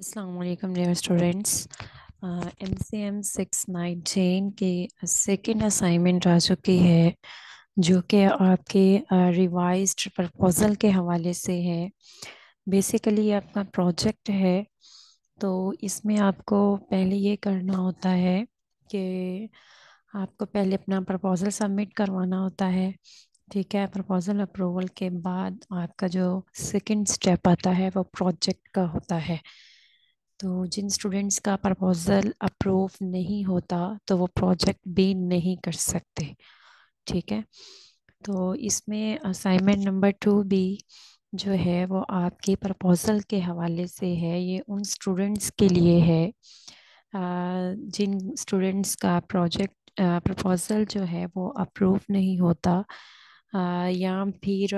असलकम dear students M C M six nineteen की second assignment आ चुकी है जो कि आपके रिवाइज प्रपोज़ल के हवाले से है बेसिकली आपका प्रोजेक्ट है तो इसमें आपको पहले ये करना होता है कि आपको पहले अपना प्रपोज़ल सबमिट करवाना होता है ठीक है प्रपोज़ल अप्रूवल के बाद आपका जो सेकेंड स्टेप आता है वो प्रोजेक्ट का होता है तो जिन स्टूडेंट्स का प्रपोज़ल अप्रूव नहीं होता तो वो प्रोजेक्ट भी नहीं कर सकते ठीक है तो इसमें असाइनमेंट नंबर टू भी जो है वो आपके प्रपोज़ल के हवाले से है ये उन स्टूडेंट्स के लिए है जिन स्टूडेंट्स का प्रोजेक्ट प्रपोज़ल जो है वो अप्रूव नहीं होता या फिर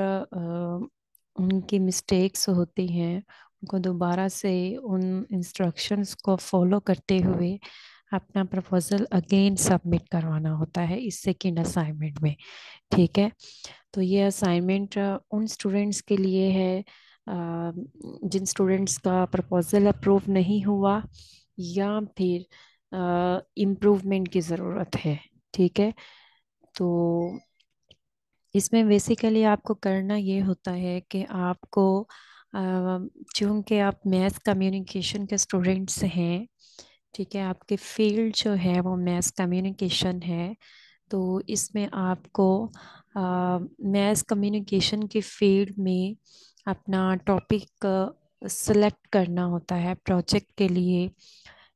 उनकी मिस्टेक्स होती हैं को दोबारा से उन इंस्ट्रक्शंस को फॉलो करते हुए अपना प्रपोजल अगेन सबमिट करवाना होता है इस सेकेंड असाइनमेंट में ठीक है तो ये असाइनमेंट उन स्टूडेंट्स के लिए है जिन स्टूडेंट्स का प्रपोजल अप्रूव नहीं हुआ या फिर इम्प्रूवमेंट की ज़रूरत है ठीक है तो इसमें बेसिकली आपको करना ये होता है कि आपको चूँकि आप मैथ कम्युनिकेशन के स्टूडेंट्स हैं ठीक है आपके फील्ड जो है वो मैथ कम्युनिकेशन है तो इसमें आपको मैथ कम्युनिकेशन के फील्ड में अपना टॉपिक सेलेक्ट करना होता है प्रोजेक्ट के लिए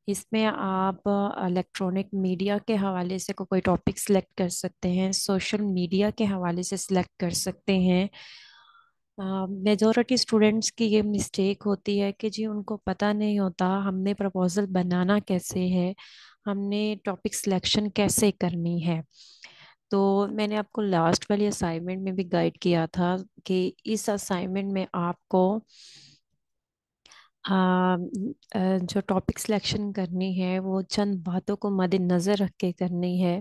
इसमें आप इलेक्ट्रॉनिक मीडिया के हवाले से को कोई टॉपिक सेलेक्ट कर सकते हैं सोशल मीडिया के हवाले से सेलेक्ट कर सकते हैं मेजोरिटी uh, स्टूडेंट्स की ये मिस्टेक होती है कि जी उनको पता नहीं होता हमने प्रपोजल बनाना कैसे है हमने टॉपिक सिलेक्शन कैसे करनी है तो मैंने आपको लास्ट वाली असाइनमेंट में भी गाइड किया था कि इस असाइनमेंट में आपको आ, जो टॉपिक सिलेक्शन करनी है वो चंद बातों को मद्देनज़र रख के करनी है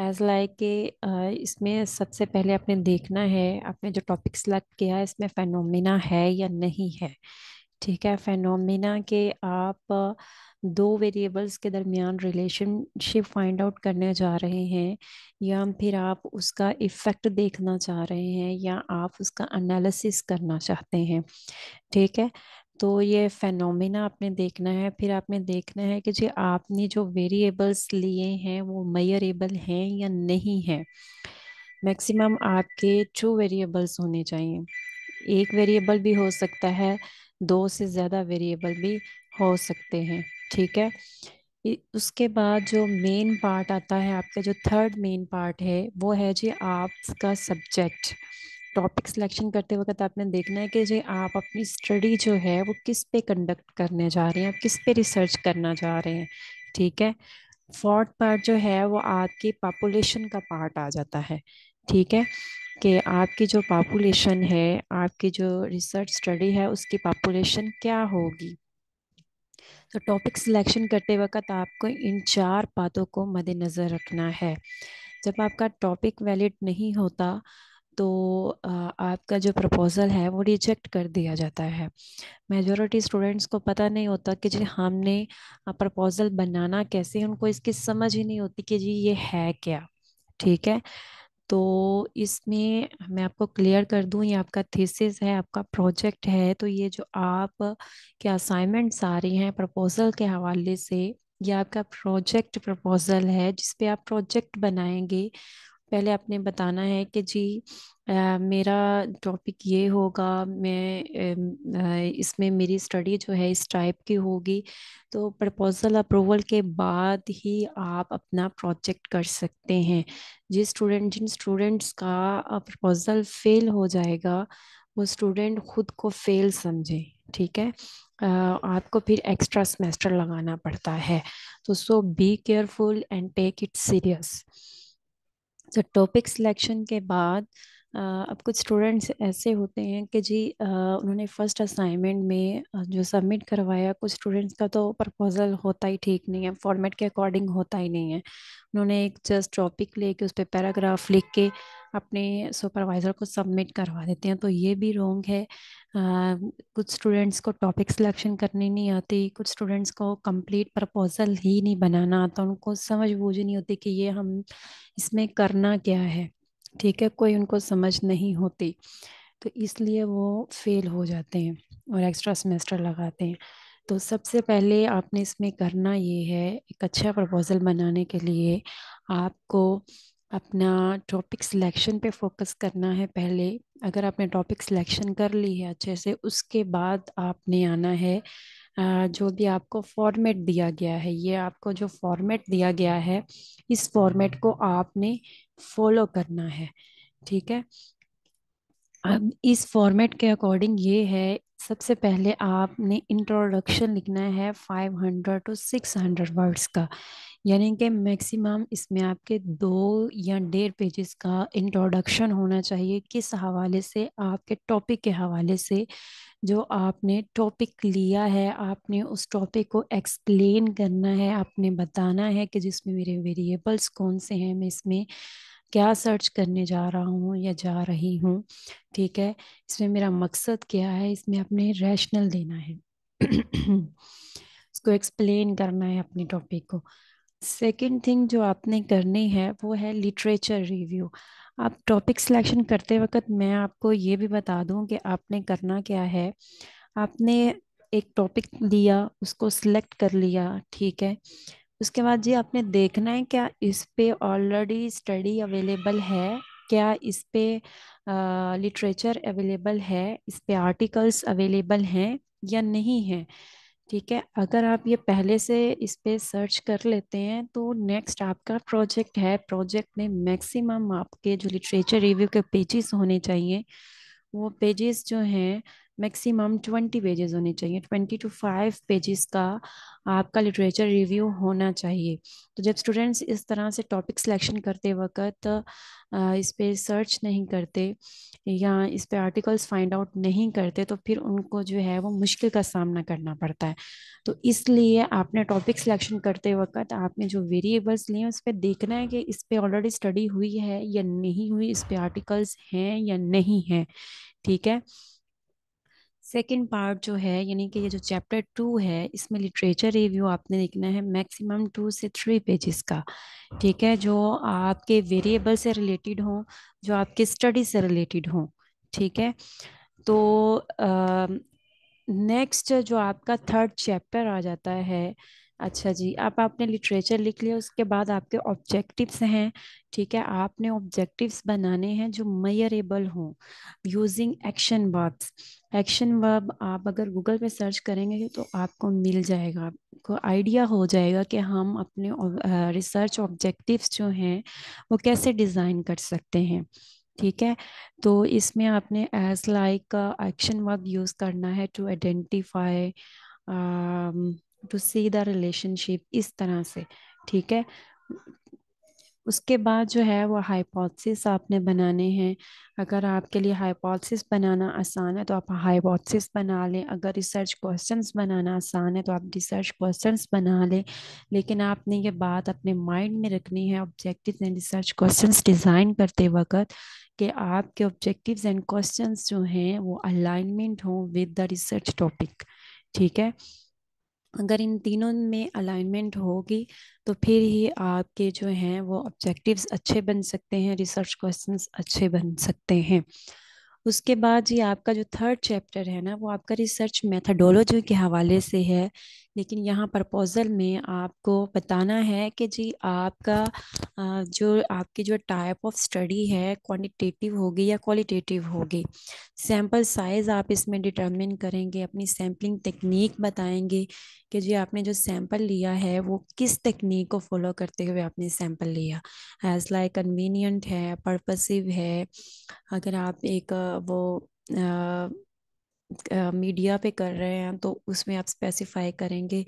एज लाइक कि इसमें सबसे पहले आपने देखना है आपने जो टॉपिक सेलेक्ट किया है इसमें फेनोमिना है या नहीं है ठीक है फेनोमिना के आप दो वेरिएबल्स के दरमियान रिलेशनशिप फाइंड आउट करने जा रहे हैं या फिर आप उसका इफ़ेक्ट देखना चाह रहे हैं या आप उसका एनालिसिस करना चाहते हैं ठीक है तो ये फेनोमिना आपने देखना है फिर आपने देखना है कि जी आपने जो वेरिएबल्स लिए हैं वो मैयरेबल हैं या नहीं है मैक्सिमम आपके टू वेरिएबल्स होने चाहिए एक वेरिएबल भी हो सकता है दो से ज़्यादा वेरिएबल भी हो सकते हैं ठीक है उसके बाद जो मेन पार्ट आता है आपका जो थर्ड मेन पार्ट है वो है जी आपका सब्जेक्ट टॉपिक सिलेक्शन करते वक्त आपने देखना है कि जो आप अपनी स्टडी जो है वो किस पे कंडक्ट करने जा रहे हैं आप किस पे रिसर्च करना चाह रहे हैं ठीक है फोर्थ पार्ट जो है वो आपकी पॉपुलेशन का पार्ट आ जाता है ठीक है कि आपकी जो पॉपुलेशन है आपकी जो रिसर्च स्टडी है उसकी पॉपुलेशन क्या होगी तो टॉपिक सिलेक्शन करते वक्त आपको इन चार बातों को मद्देनज़र रखना है जब आपका टॉपिक वैलिड नहीं होता तो आपका जो प्रपोज़ल है वो रिजेक्ट कर दिया जाता है मेजोरिटी स्टूडेंट्स को पता नहीं होता कि जी हमने प्रपोज़ल बनाना कैसे उनको इसकी समझ ही नहीं होती कि जी ये है क्या ठीक है तो इसमें मैं आपको क्लियर कर दूं ये आपका थीसिस है आपका प्रोजेक्ट है तो ये जो आप के असाइनमेंट्स आ रही हैं प्रपोज़ल के हवाले से यह आपका प्रोजेक्ट प्रपोज़ल है जिसपे आप प्रोजेक्ट बनाएंगे पहले आपने बताना है कि जी आ, मेरा टॉपिक ये होगा मैं इसमें मेरी स्टडी जो है इस टाइप की होगी तो प्रपोज़ल अप्रूवल के बाद ही आप अपना प्रोजेक्ट कर सकते हैं जिस स्टूडेंट जिन स्टूडेंट्स का प्रपोज़ल फेल हो जाएगा वो स्टूडेंट खुद को फेल समझे ठीक है आपको फिर एक्स्ट्रा सेमेस्टर लगाना पड़ता है तो so be careful and take it serious so topic selection के बाद अब कुछ स्टूडेंट्स ऐसे होते हैं कि जी उन्होंने फर्स्ट असाइनमेंट में जो सबमिट करवाया कुछ स्टूडेंट्स का तो प्रपोज़ल होता ही ठीक नहीं है फॉर्मेट के अकॉर्डिंग होता ही नहीं है उन्होंने एक जस्ट टॉपिक लेके उस पर पैराग्राफ लिख के अपने सुपरवाइज़र को सबमिट करवा देते हैं तो ये भी रॉन्ग है कुछ स्टूडेंट्स को टॉपिक सिलेक्शन करनी नहीं आती कुछ स्टूडेंट्स को कंप्लीट प्रपोजल ही नहीं बनाना आता उनको समझ बूझ नहीं होती कि ये हम इसमें करना क्या है ठीक है कोई उनको समझ नहीं होती तो इसलिए वो फेल हो जाते हैं और एक्स्ट्रा सेमेस्टर लगाते हैं तो सबसे पहले आपने इसमें करना ये है एक अच्छा प्रपोज़ल बनाने के लिए आपको अपना टॉपिक सिलेक्शन पे फोकस करना है पहले अगर आपने टॉपिक सिलेक्शन कर ली है अच्छे से उसके बाद आपने आना है जो भी आपको फॉर्मेट दिया गया है ये आपको जो फॉर्मेट दिया गया है इस फॉर्मेट को आपने फॉलो करना है ठीक है अब इस फॉर्मेट के अकॉर्डिंग ये है सबसे पहले आपने इंट्रोडक्शन लिखना है 500 टू 600 वर्ड्स का यानी कि मैक्सिमम इसमें आपके दो या डेढ़ पेजेस का इंट्रोडक्शन होना चाहिए किस हवाले से आपके टॉपिक के हवाले से जो आपने टॉपिक लिया है आपने उस टॉपिक को एक्सप्लेन करना है आपने बताना है कि जिसमें मेरे वेरिएबल्स कौन से हैं मैं इसमें क्या सर्च करने जा रहा हूँ या जा रही हूँ ठीक है इसमें मेरा मकसद क्या है इसमें अपने रैशनल देना है उसको एक्सप्लेन करना है अपने टॉपिक को सेकंड थिंग जो आपने करनी है वो है लिटरेचर रिव्यू आप टॉपिक सिलेक्शन करते वक्त मैं आपको ये भी बता दूं कि आपने करना क्या है आपने एक टॉपिक लिया उसको सिलेक्ट कर लिया ठीक है उसके बाद जी आपने देखना है क्या इस पे ऑलरेडी स्टडी अवेलेबल है क्या इस पे लिटरेचर अवेलेबल है इस पे आर्टिकल्स अवेलेबल हैं या नहीं है ठीक है अगर आप ये पहले से इस पे सर्च कर लेते हैं तो नेक्स्ट आपका प्रोजेक्ट है प्रोजेक्ट में मैक्सिमम आपके जो लिटरेचर रिव्यू के पेजेस होने चाहिए वो पेजेस जो हैं मैक्सिमम ट्वेंटी पेजेस होने चाहिए ट्वेंटी टू फाइव पेजेस का आपका लिटरेचर रिव्यू होना चाहिए तो जब स्टूडेंट्स इस तरह से टॉपिक सिलेक्शन करते वक्त इस पर सर्च नहीं करते या इस पर आर्टिकल्स फाइंड आउट नहीं करते तो फिर उनको जो है वो मुश्किल का सामना करना पड़ता है तो इसलिए आपने टॉपिक सिलेक्शन करते वक्त आपने जो वेरिएबल्स लिए उस पर देखना है कि इस पर ऑलरेडी स्टडी हुई है या नहीं हुई इस पर आर्टिकल्स हैं या नहीं हैं ठीक है सेकेंड पार्ट जो है यानी कि ये जो चैप्टर टू है इसमें लिटरेचर रिव्यू आपने लिखना है मैक्सिमम टू से थ्री पेजेस का ठीक है जो आपके वेरिएबल से रिलेटेड हों जो आपके स्टडी से रिलेटेड हों ठीक है तो नेक्स्ट जो आपका थर्ड चैप्टर आ जाता है अच्छा जी आप आपने लिटरेचर लिख लिया उसके बाद आपके ऑब्जेक्टिव्स हैं ठीक है आपने ऑब्जेक्टिव्स बनाने हैं जो मयरेबल हों using action verbs action verb आप अगर गूगल पे सर्च करेंगे तो आपको मिल जाएगा आपको आइडिया हो जाएगा कि हम अपने रिसर्च ऑब्जेक्टिव्स जो हैं वो कैसे डिज़ाइन कर सकते हैं ठीक है तो इसमें आपने as like action verb use करना है to identify to see the relationship इस तरह से ठीक है उसके बाद जो है वो हाइपोथेसिस आपने बनाने हैं अगर आपके लिए हाइपोथेसिस बनाना आसान है तो आप हाइपोथेसिस बना लें अगर रिसर्च क्वेश्चंस बनाना आसान है तो आप रिसर्च क्वेश्चंस बना लें लेकिन आपने ये बात अपने माइंड में रखनी है objective and research questions design करते वक्त कि आपके ऑब्जेक्टिव एंड क्वेश्चन जो हैं वो अलाइनमेंट हों विद द रिसर्च टॉपिक ठीक है अगर इन तीनों में अलाइनमेंट होगी तो फिर ही आपके जो हैं वो ऑब्जेक्टिव्स अच्छे बन सकते हैं रिसर्च क्वेश्चंस अच्छे बन सकते हैं उसके बाद जी आपका जो थर्ड चैप्टर है ना वो आपका रिसर्च मेथडोलॉजी के हवाले से है लेकिन यहाँ प्रपोज़ल में आपको बताना है कि जी आपका जो आपकी जो टाइप ऑफ स्टडी है क्वांटिटेटिव होगी या क्वालिटेटिव होगी सैम्पल साइज़ आप इसमें डिटरमिन करेंगे अपनी सैम्पलिंग टेक्निक बताएंगे कि जी आपने जो सैंपल लिया है वो किस टेक्निक को फॉलो करते हुए आपने सैम्पल लिया एज लाइक कन्वीनियंट है परपसिव है अगर आप एक वो आ, मीडिया पे कर रहे हैं तो उसमें आप स्पेसिफाई करेंगे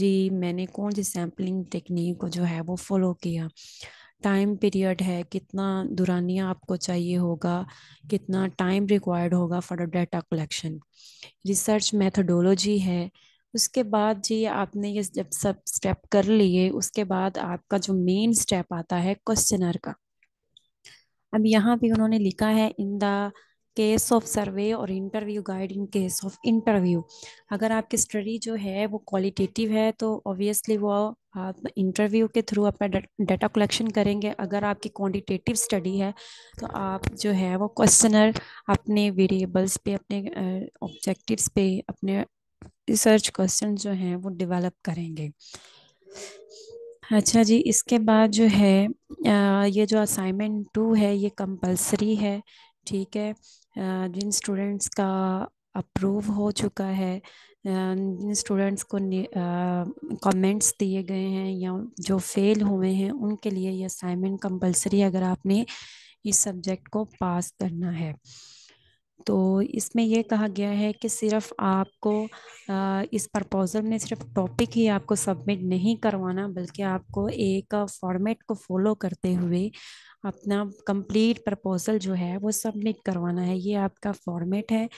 जी मैंने कौन सी सैम्पलिंग टेक्निक को जो है वो फॉलो किया टाइम पीरियड है कितना दुरानिया आपको चाहिए होगा कितना टाइम रिक्वायर्ड होगा for data collection research methodology है उसके बाद जी आपने ये जब सब स्टेप कर लिए उसके बाद आपका जो मेन स्टेप आता है क्वेश्चनर का अब यहाँ पे उन्होंने लिखा है in the case of survey और interview guide in case of interview अगर आपकी स्टडी जो है वो क्वालिटेटिव है तो ऑब्वियसली वो आप इंटरव्यू के थ्रू अपना डाटा कलेक्शन करेंगे अगर आपकी क्वांटिटेटिव स्टडी है तो आप जो है वो क्वेश्चनर अपने वेरिएबल्स पे अपने ऑब्जेक्टिव्स पे अपने रिसर्च क्वेश्चन जो हैं वो डेवलप करेंगे अच्छा जी इसके बाद जो है ये जो असाइनमेंट टू है ये कंपलसरी है ठीक है जिन स्टूडेंट्स का अप्रूव हो चुका है जिन स्टूडेंट्स को कमेंट्स दिए गए हैं या जो फेल हुए हैं उनके लिए ये असाइनमेंट कंपलसरी अगर आपने इस सब्जेक्ट को पास करना है तो इसमें यह कहा गया है कि सिर्फ आपको इस प्रपोज़ल में सिर्फ टॉपिक ही आपको सबमिट नहीं करवाना बल्कि आपको एक फॉर्मेट को फॉलो करते हुए अपना कंप्लीट प्रपोज़ल जो है वो सबमिट करवाना है ये आपका फॉर्मेट है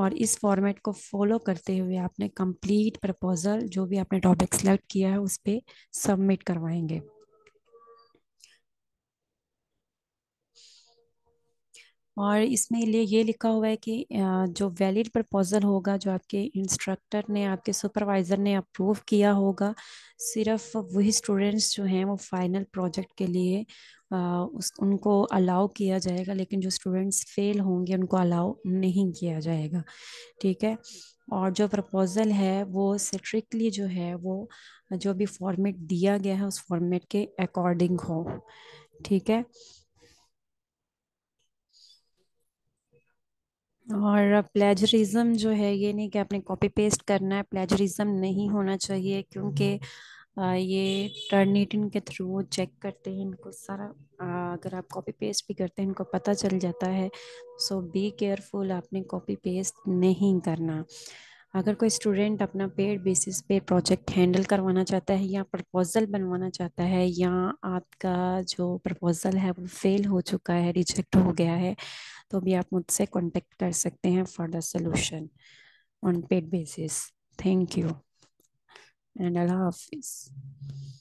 और इस फॉर्मेट को फॉलो करते हुए आपने कंप्लीट प्रपोज़ल जो भी आपने टॉपिक सेलेक्ट किया है उस पर सबमिट करवाएंगे और इसमें लिए ये लिखा हुआ है कि जो वैलिड प्रपोजल होगा जो आपके इंस्ट्रक्टर ने आपके सुपरवाइज़र ने अप्रूव किया होगा सिर्फ वही स्टूडेंट्स जो हैं वो फाइनल प्रोजेक्ट के लिए उस उनको अलाउ किया जाएगा लेकिन जो स्टूडेंट्स फेल होंगे उनको अलाउ नहीं किया जाएगा ठीक है और जो प्रपोज़ल है वो स्ट्रिक्टली जो है वो जो भी फॉर्मेट दिया गया है उस फॉर्मेट के अकॉर्डिंग हो ठीक है और प्लेजरिज्म जो है ये नहीं कि आपने कॉपी पेस्ट करना है प्लेजरिज्म नहीं होना चाहिए क्योंकि हम्म। ये टर्निटिन के थ्रू चेक करते हैं इनको सारा अगर आप कॉपी पेस्ट भी करते हैं इनको पता चल जाता है सो बी केयरफुल आपने कॉपी पेस्ट नहीं करना अगर कोई स्टूडेंट अपना पेड बेसिस पे प्रोजेक्ट हैंडल करवाना चाहता है या प्रपोज़ल बनवाना चाहता है या आपका जो प्रपोज़ल है वो फेल हो चुका है रिजेक्ट हो गया है तो भी आप मुझसे कॉन्टेक्ट कर सकते हैं for the solution on paid basis thank you and अल्लाह हाफिज़